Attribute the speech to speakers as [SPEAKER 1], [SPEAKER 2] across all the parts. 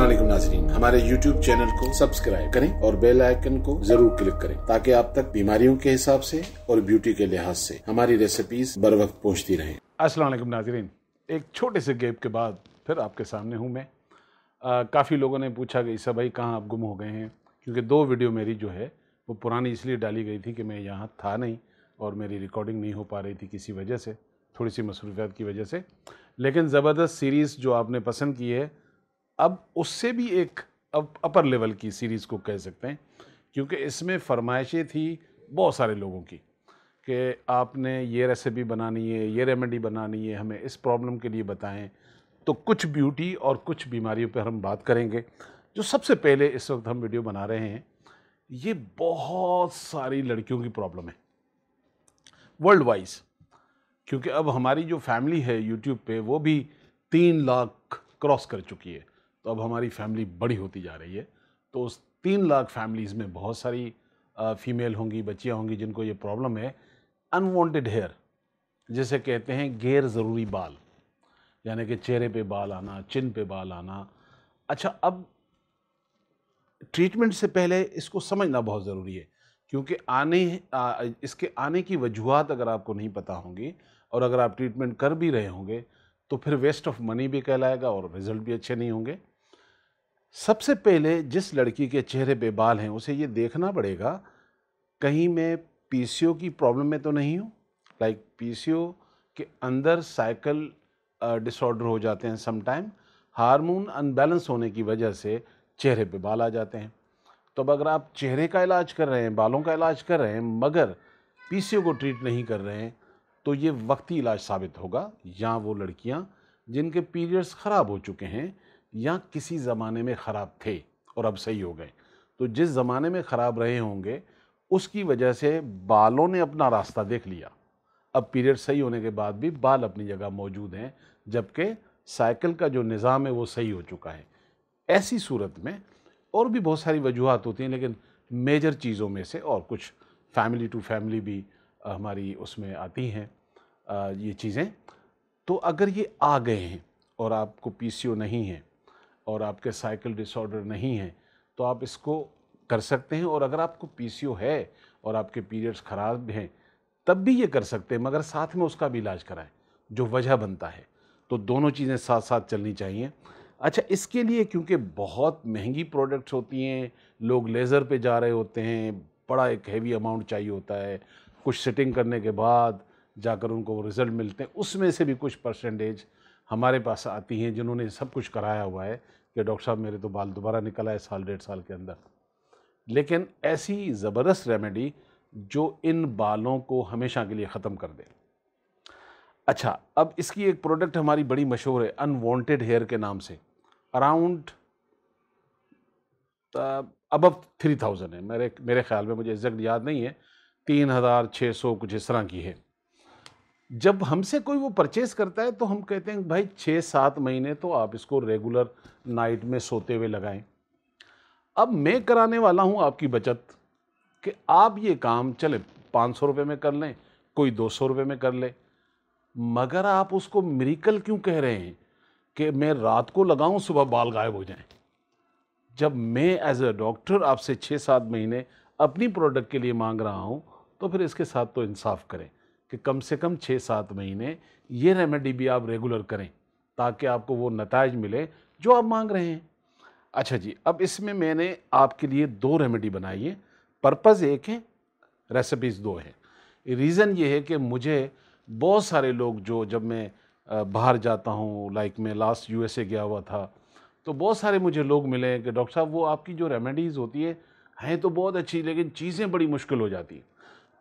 [SPEAKER 1] असलम नाजरीन हमारे YouTube channel को सब्सक्राइब करें और बेल आइकन को जरूर क्लिक करें ताकि आप तक बीमारियों के हिसाब से और ब्यूटी के लिहाज से हमारी रेसिपीज बर वक्त पहुँचती रहे असलम नाजरीन एक छोटे से गैप के बाद फिर आपके सामने हूँ मैं काफ़ी लोगों ने पूछा कि ईसा भाई कहाँ आप गुम हो गए हैं क्योंकि दो वीडियो मेरी जो है वो पुरानी इसलिए डाली गई थी कि मैं यहाँ था नहीं और मेरी रिकॉर्डिंग नहीं हो पा रही थी किसी वजह से थोड़ी सी मसरूफियात की वजह से लेकिन ज़बरदस्त सीरीज़ जो आपने पसंद की है अब उससे भी एक अब अपर लेवल की सीरीज़ को कह सकते हैं क्योंकि इसमें फरमाइशें थी बहुत सारे लोगों की कि आपने ये रेसिपी बनानी है ये रेमेडी बनानी है हमें इस प्रॉब्लम के लिए बताएं तो कुछ ब्यूटी और कुछ बीमारियों पर हम बात करेंगे जो सबसे पहले इस वक्त हम वीडियो बना रहे हैं ये बहुत सारी लड़कियों की प्रॉब्लम है वर्ल्ड वाइज क्योंकि अब हमारी जो फैमिली है यूट्यूब पे वो भी तीन लाख क्रॉस कर चुकी है अब हमारी फैमिली बड़ी होती जा रही है तो उस तीन लाख फैमिलीज़ में बहुत सारी फीमेल होंगी बच्चियाँ होंगी जिनको ये प्रॉब्लम है अनवांटेड हेयर जिसे कहते हैं गैर ज़रूरी बाल यानी कि चेहरे पे बाल आना चिन पे बाल आना अच्छा अब ट्रीटमेंट से पहले इसको समझना बहुत ज़रूरी है क्योंकि आने आ, इसके आने की वजूहत अगर आपको नहीं पता होंगी और अगर आप ट्रीटमेंट कर भी रहे होंगे तो फिर वेस्ट ऑफ मनी भी कहलाएगा और रिज़ल्ट भी अच्छे नहीं होंगे सबसे पहले जिस लड़की के चेहरे पे बाल हैं उसे ये देखना पड़ेगा कहीं मैं पी की प्रॉब्लम में तो नहीं हूँ लाइक पी के अंदर साइकिल डिसऑर्डर हो जाते हैं समटाइम हार्मोन अनबैलेंस होने की वजह से चेहरे पे बाल आ जाते हैं तो अब अगर आप चेहरे का इलाज कर रहे हैं बालों का इलाज कर रहे हैं मगर पी को ट्रीट नहीं कर रहे हैं तो ये वक्ती इलाज साबित होगा या वो लड़कियाँ जिनके पीरियड्स ख़राब हो चुके हैं या किसी ज़माने में ख़राब थे और अब सही हो गए तो जिस ज़माने में ख़राब रहे होंगे उसकी वजह से बालों ने अपना रास्ता देख लिया अब पीरियड सही होने के बाद भी बाल अपनी जगह मौजूद हैं जबकि साइकिल का जो निज़ाम है वो सही हो चुका है ऐसी सूरत में और भी बहुत सारी वजूहत होती हैं लेकिन मेजर चीज़ों में से और कुछ फैमिली टू फैमिली भी हमारी उसमें आती हैं ये चीज़ें तो अगर ये आ गए हैं और आपको पीसीओ नहीं है और आपके साइकिल डिसऑर्डर नहीं है तो आप इसको कर सकते हैं और अगर आपको पी है और आपके पीरियड्स ख़राब हैं तब भी ये कर सकते हैं मगर साथ में उसका भी इलाज कराएं जो वजह बनता है तो दोनों चीज़ें साथ साथ चलनी चाहिए अच्छा इसके लिए क्योंकि बहुत महंगी प्रोडक्ट्स होती हैं लोग लेज़र पे जा रहे होते हैं बड़ा एक हैवी अमाउंट चाहिए होता है कुछ सिटिंग करने के बाद जाकर उनको रिज़ल्ट मिलते हैं उसमें से भी कुछ परसेंटेज हमारे पास आती हैं जिन्होंने सब कुछ कराया हुआ है कि डॉक्टर साहब मेरे तो बाल दोबारा निकला है साल डेढ़ साल के अंदर लेकिन ऐसी ज़बरदस्त रेमेडी जो इन बालों को हमेशा के लिए ख़त्म कर दे अच्छा अब इसकी एक प्रोडक्ट हमारी बड़ी मशहूर है अनवांटेड हेयर के नाम से अराउंड अब थ्री थाउजेंड है मेरे मेरे ख्याल में मुझे एग्जैक्ट याद नहीं है तीन हज़ार छः सौ कुछ इस तरह की है जब हमसे कोई वो परचेज़ करता है तो हम कहते हैं भाई छः सात महीने तो आप इसको रेगुलर नाइट में सोते हुए लगाएं अब मैं कराने वाला हूँ आपकी बचत कि आप ये काम चले पाँच सौ रुपये में कर लें कोई दो सौ रुपये में कर ले मगर आप उसको मेरिकल क्यों कह रहे हैं कि मैं रात को लगाऊं सुबह बाल गायब हो जाएं जब मैं एज अ डॉक्टर आपसे छः सात महीने अपनी प्रोडक्ट के लिए मांग रहा हूँ तो फिर इसके साथ तो इंसाफ करें कि कम से कम छः सात महीने ये रेमेडी भी आप रेगुलर करें ताकि आपको वो नतज मिले जो आप मांग रहे हैं अच्छा जी अब इसमें मैंने आपके लिए दो रेमेडी बनाई है पर्पज़ एक है रेसिपीज़ दो है रीज़न ये है कि मुझे बहुत सारे लोग जो जब मैं बाहर जाता हूँ लाइक मैं लास्ट यूएसए गया हुआ था तो बहुत सारे मुझे लोग मिले कि डॉक्टर साहब वो आपकी जो रेमेडीज़ होती है हैं तो बहुत अच्छी लेकिन चीज़ें बड़ी मुश्किल हो जाती हैं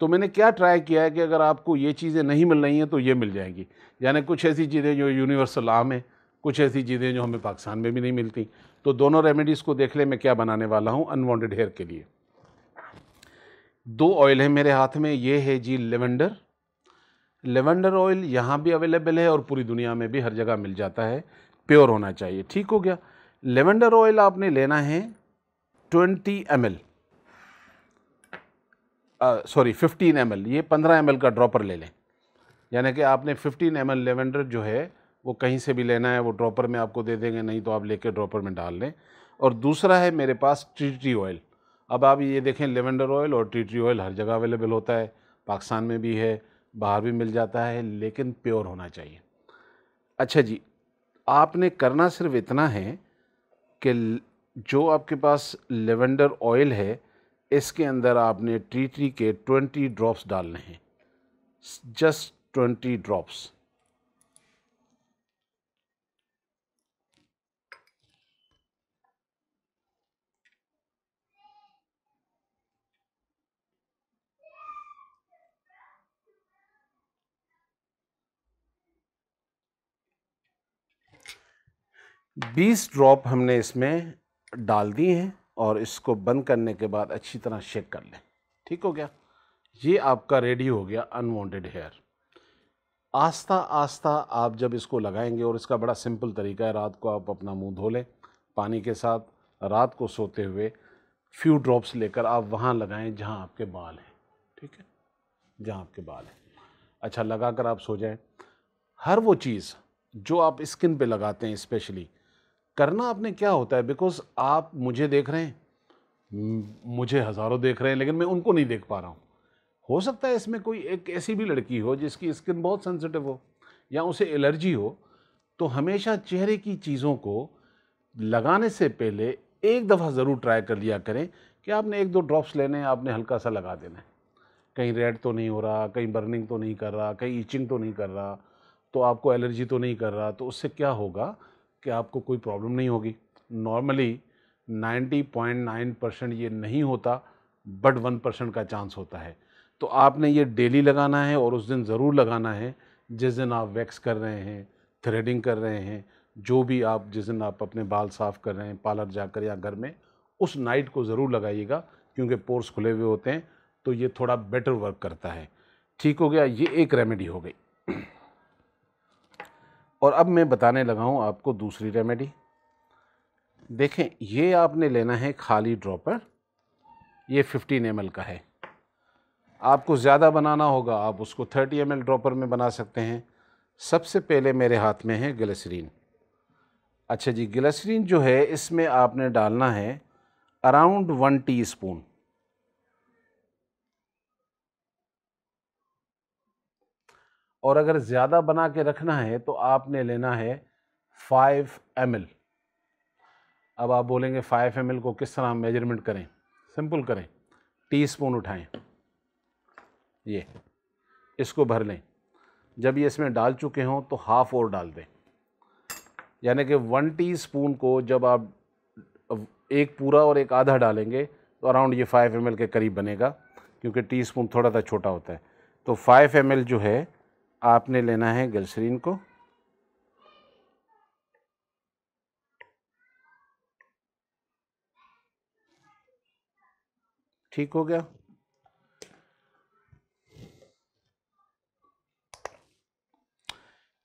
[SPEAKER 1] तो मैंने क्या ट्राई किया है कि अगर आपको ये चीज़ें नहीं मिल रही हैं तो ये मिल जाएंगी यानी कुछ ऐसी चीज़ें जो यूनिवर्सल आम है कुछ ऐसी चीज़ें जो हमें पाकिस्तान में भी नहीं मिलती तो दोनों रेमेडीज़ को देख ले मैं क्या बनाने वाला हूँ अनवांटेड हेयर के लिए दो ऑयल है मेरे हाथ में ये है जी लेवेंडर लेवेंडर ऑयल यहाँ भी अवेलेबल है और पूरी दुनिया में भी हर जगह मिल जाता है प्योर होना चाहिए ठीक हो गया लेवेंडर ऑयल आपने लेना है twenty M sorry fifteen M ये पंद्रह एम का ड्रॉपर ले लें यानी कि आपने फिफ्टीन एम लेवेंडर जो है वो कहीं से भी लेना है वो ड्रॉपर में आपको दे देंगे नहीं तो आप लेके ड्रॉपर में डाल लें और दूसरा है मेरे पास टी ऑयल अब आप ये देखें लेवेंडर ऑयल और टी ऑयल हर जगह अवेलेबल होता है पाकिस्तान में भी है बाहर भी मिल जाता है लेकिन प्योर होना चाहिए अच्छा जी आपने करना सिर्फ इतना है कि जो आपके पास लेवेंडर ऑयल है इसके अंदर आपने टी टी के ट्वेंटी ड्रॉप्स डालने हैं जस्ट ट्वेंटी ड्रॉप्स बीस ड्रॉप हमने इसमें डाल दिए हैं और इसको बंद करने के बाद अच्छी तरह शेक कर लें ठीक हो गया ये आपका रेडी हो गया अनवांटेड हेयर आस्ता आस्ता आप जब इसको लगाएंगे और इसका बड़ा सिंपल तरीका है रात को आप अपना मुंह धो लें पानी के साथ रात को सोते हुए फ्यू ड्रॉप्स लेकर आप वहाँ लगाएं जहाँ आपके बाल हैं ठीक है जहाँ आपके बाल हैं अच्छा लगा कर आप सो जाएं हर वो चीज़ जो आप स्किन पे लगाते हैं स्पेशली करना आपने क्या होता है बिकॉज आप मुझे देख रहे हैं मुझे हज़ारों देख रहे हैं लेकिन मैं उनको नहीं देख पा रहा हूँ हो सकता है इसमें कोई एक ऐसी भी लड़की हो जिसकी स्किन बहुत सेंसिटिव हो या उसे एलर्जी हो तो हमेशा चेहरे की चीज़ों को लगाने से पहले एक दफ़ा ज़रूर ट्राई कर लिया करें कि आपने एक दो ड्रॉप्स लेने हैं आपने हल्का सा लगा देना है कहीं रेड तो नहीं हो रहा कहीं बर्निंग तो नहीं कर रहा कहीं ईचिंग तो नहीं कर रहा तो आपको एलर्जी तो नहीं कर रहा तो उससे क्या होगा कि आपको कोई प्रॉब्लम नहीं होगी नॉर्मली 90.9 परसेंट ये नहीं होता बट वन परसेंट का चांस होता है तो आपने ये डेली लगाना है और उस दिन ज़रूर लगाना है जिस दिन आप वैक्स कर रहे हैं थ्रेडिंग कर रहे हैं जो भी आप जिस दिन आप अपने बाल साफ़ कर रहे हैं पार्लर जाकर या घर में उस नाइट को ज़रूर लगाइएगा क्योंकि पोर्स खुले हुए होते हैं तो ये थोड़ा बेटर वर्क करता है ठीक हो गया ये एक रेमेडी हो गई और अब मैं बताने लगा हूँ आपको दूसरी रेमेडी देखें ये आपने लेना है खाली ड्रॉपर ये 15 एम का है आपको ज़्यादा बनाना होगा आप उसको 30 एम ड्रॉपर में बना सकते हैं सबसे पहले मेरे हाथ में है ग्लेसरीन अच्छा जी ग्लेसरीन जो है इसमें आपने डालना है अराउंड वन टी स्पून और अगर ज़्यादा बना के रखना है तो आपने लेना है फाइव एम अब आप बोलेंगे फाइव एम को किस तरह मेजरमेंट करें सिंपल करें टी स्पून उठाएँ ये इसको भर लें जब ये इसमें डाल चुके हों तो हाफ़ और डाल दें यानी कि वन टी स्पून को जब आप एक पूरा और एक आधा डालेंगे तो अराउंड ये फाइव एम के करीब बनेगा क्योंकि टी स्पून थोड़ा सा छोटा होता है तो फाइव एम जो है आपने लेना है ग्लिसरीन को ठीक हो गया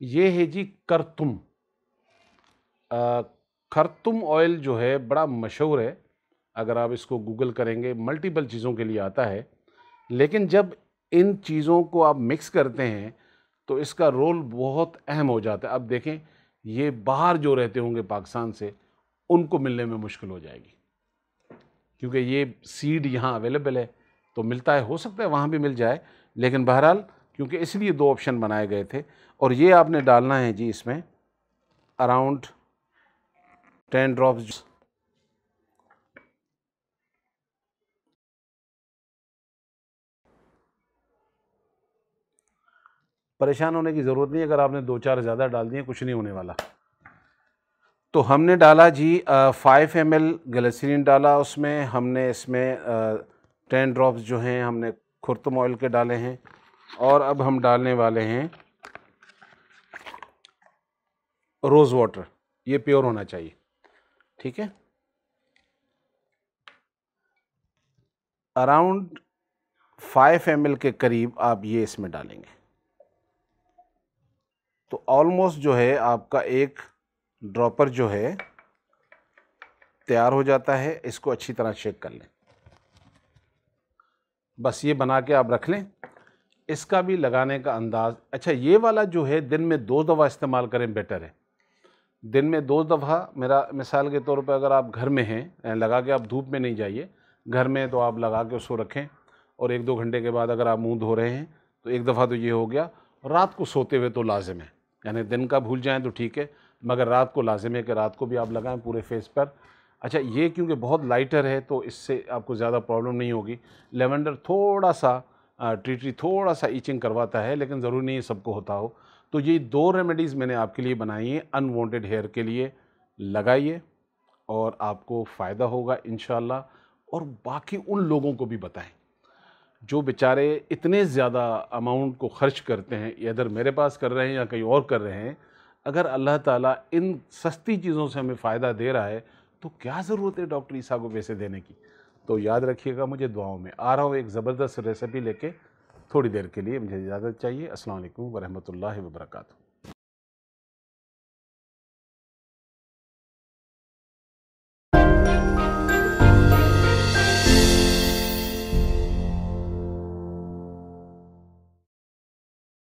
[SPEAKER 1] ये है जी करतुम खरतुम ऑयल जो है बड़ा मशहूर है अगर आप इसको गूगल करेंगे मल्टीपल चीज़ों के लिए आता है लेकिन जब इन चीज़ों को आप मिक्स करते हैं तो इसका रोल बहुत अहम हो जाता है अब देखें ये बाहर जो रहते होंगे पाकिस्तान से उनको मिलने में मुश्किल हो जाएगी क्योंकि ये सीड यहाँ अवेलेबल है तो मिलता है हो सकता है वहाँ भी मिल जाए लेकिन बहरहाल क्योंकि इसलिए दो ऑप्शन बनाए गए थे और ये आपने डालना है जी इसमें अराउंड टेन ड्रॉप्स परेशान होने की ज़रूरत नहीं अगर आपने दो चार ज़्यादा डाल दिए कुछ नहीं होने वाला तो हमने डाला जी फ़ाइव एम एल गलेसरीन डाला उसमें हमने इसमें टेन ड्रॉप्स जो हैं हमने खुरतम ऑयल के डाले हैं और अब हम डालने वाले हैं रोज़ वाटर ये प्योर होना चाहिए ठीक है अराउंड फाइव एम के करीब आप ये इसमें डालेंगे तो ऑलमोस्ट जो है आपका एक ड्रॉपर जो है तैयार हो जाता है इसको अच्छी तरह चेक कर लें बस ये बना के आप रख लें इसका भी लगाने का अंदाज अच्छा ये वाला जो है दिन में दो दफ़ा इस्तेमाल करें बेटर है दिन में दो दफ़ा मेरा मिसाल के तौर पर अगर आप घर में हैं लगा के आप धूप में नहीं जाइए घर में तो आप लगा के उसको रखें और एक दो घंटे के बाद अगर आप मुंह धो रहे हैं तो एक दफ़ा तो ये हो गया रात को सोते हुए तो लाजिम है यानी दिन का भूल जाएँ तो ठीक है मगर रात को लाजिम है कि रात को भी आप लगाएं पूरे फेस पर अच्छा ये क्योंकि बहुत लाइटर है तो इससे आपको ज़्यादा प्रॉब्लम नहीं होगी लेवेंडर थोड़ा सा ट्रीटरी थोड़ा सा ईचिंग करवाता है लेकिन ज़रूरी नहीं है सबको होता हो तो ये दो रेमेडीज़ मैंने आपके लिए बनाई हैं अनवांटेड हेयर के लिए लगाइए और आपको फ़ायदा होगा इन और बाकी उन लोगों को भी बताएँ जो बेचारे इतने ज़्यादा अमाउंट को खर्च करते हैं इधर मेरे पास कर रहे हैं या कहीं और कर रहे हैं अगर अल्लाह ताला इन सस्ती चीज़ों से हमें फ़ायदा दे रहा है तो क्या ज़रूरत है डॉक्टर ईसा को पैसे देने की तो याद रखिएगा मुझे दुआओं में आ रहा हूँ एक ज़बरदस्त रेसिपी लेके थोड़ी देर के लिए मुझे इजाज़त चाहिए असल वालेकुम वरहमतुल्लाहि वबरकू